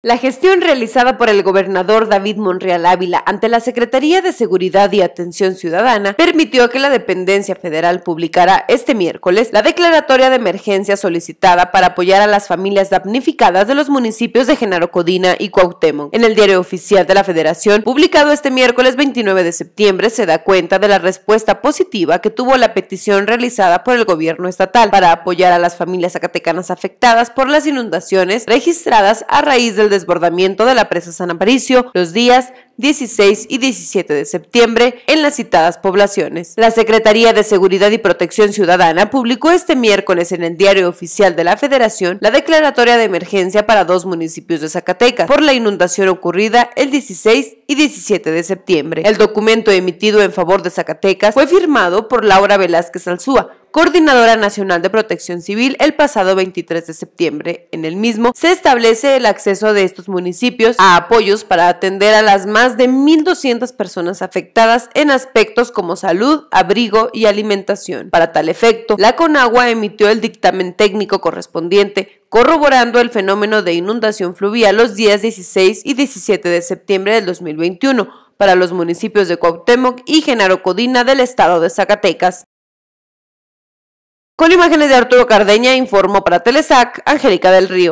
La gestión realizada por el gobernador David Monreal Ávila ante la Secretaría de Seguridad y Atención Ciudadana permitió que la dependencia federal publicara este miércoles la declaratoria de emergencia solicitada para apoyar a las familias damnificadas de los municipios de Genaro Codina y Cuauhtémoc. En el diario oficial de la Federación, publicado este miércoles 29 de septiembre, se da cuenta de la respuesta positiva que tuvo la petición realizada por el gobierno estatal para apoyar a las familias zacatecanas afectadas por las inundaciones registradas a raíz del desbordamiento de la presa San Aparicio los días 16 y 17 de septiembre en las citadas poblaciones. La Secretaría de Seguridad y Protección Ciudadana publicó este miércoles en el Diario Oficial de la Federación la declaratoria de emergencia para dos municipios de Zacatecas por la inundación ocurrida el 16 y 17 de septiembre. El documento emitido en favor de Zacatecas fue firmado por Laura Velázquez Alzúa, Coordinadora Nacional de Protección Civil el pasado 23 de septiembre. En el mismo se establece el acceso de estos municipios a apoyos para atender a las más de 1.200 personas afectadas en aspectos como salud, abrigo y alimentación. Para tal efecto, la Conagua emitió el dictamen técnico correspondiente corroborando el fenómeno de inundación fluvial los días 16 y 17 de septiembre del 2021 para los municipios de Cuauhtémoc y Genaro Codina del estado de Zacatecas. Con imágenes de Arturo Cardeña informó para Telesac Angélica del Río.